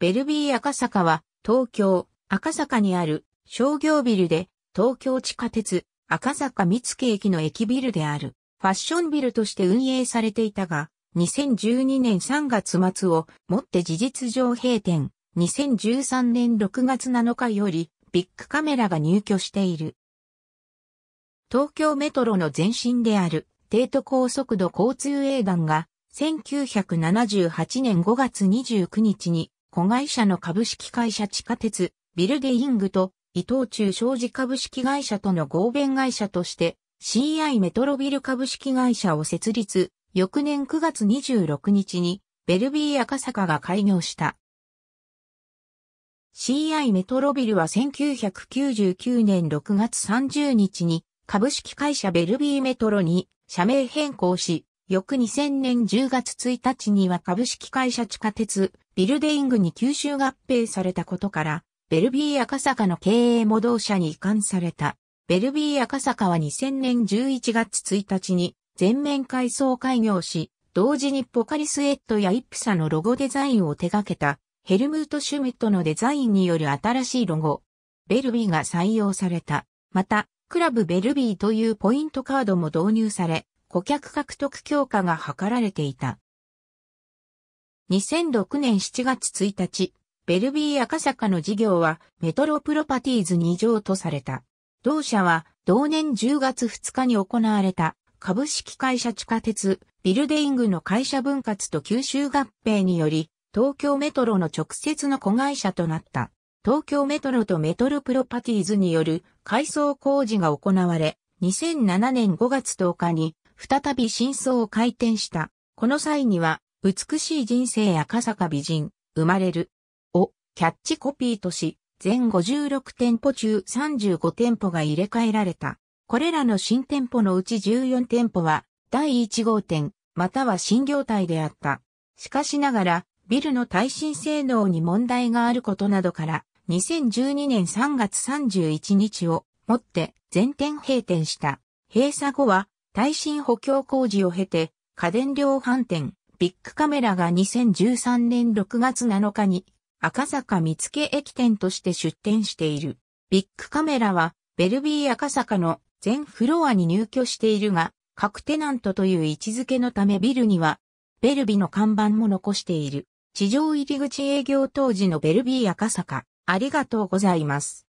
ベルビー赤坂は東京赤坂にある商業ビルで東京地下鉄赤坂三月駅の駅ビルであるファッションビルとして運営されていたが2012年3月末をもって事実上閉店2013年6月7日よりビッグカメラが入居している東京メトロの前身である帝都高速度交通営団が1978年5月29日に子会社の株式会社地下鉄、ビルデイングと伊藤忠商事株式会社との合弁会社として CI メトロビル株式会社を設立、翌年9月26日にベルビー赤坂が開業した。CI メトロビルは1999年6月30日に株式会社ベルビーメトロに社名変更し、翌2000年10月1日には株式会社地下鉄、ビルデイングに吸収合併されたことから、ベルビー赤坂の経営も同社に移管された。ベルビー赤坂は2000年11月1日に全面改装開業し、同時にポカリスエットやイップサのロゴデザインを手掛けたヘルムート・シュミットのデザインによる新しいロゴ、ベルビーが採用された。また、クラブベルビーというポイントカードも導入され、顧客獲得強化が図られていた。2006年7月1日、ベルビー赤坂の事業はメトロプロパティーズ2条とされた。同社は同年10月2日に行われた株式会社地下鉄ビルデイングの会社分割と吸収合併により東京メトロの直接の子会社となった。東京メトロとメトロプロパティーズによる改装工事が行われ、2007年5月10日に再び真相を回転した。この際には、美しい人生赤坂美人、生まれる、をキャッチコピーとし、全56店舗中35店舗が入れ替えられた。これらの新店舗のうち14店舗は、第1号店、または新業態であった。しかしながら、ビルの耐震性能に問題があることなどから、2012年3月31日をもって全店閉店した。閉鎖後は耐震補強工事を経て、家電量販店、ビッグカメラが2013年6月7日に赤坂見附駅店として出店している。ビッグカメラはベルビー赤坂の全フロアに入居しているが、各テナントという位置づけのためビルには、ベルビの看板も残している。地上入り口営業当時のベルビー赤坂、ありがとうございます。